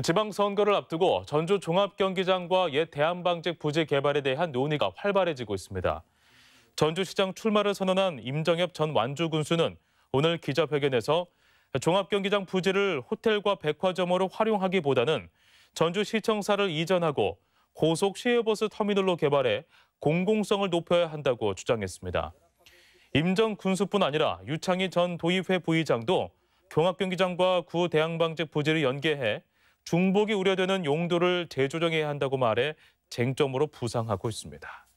지방선거를 앞두고 전주 종합경기장과 옛 대한방직 부지 개발에 대한 논의가 활발해지고 있습니다. 전주시장 출마를 선언한 임정엽 전 완주군수는 오늘 기자회견에서 종합경기장 부지를 호텔과 백화점으로 활용하기보다는 전주시청사를 이전하고 고속 시외버스 터미널로 개발해 공공성을 높여야 한다고 주장했습니다. 임정 군수뿐 아니라 유창희 전 도의회 부의장도 종합경기장과구 대항방직 부지를 연계해 중복이 우려되는 용도를 재조정해야 한다고 말해 쟁점으로 부상하고 있습니다.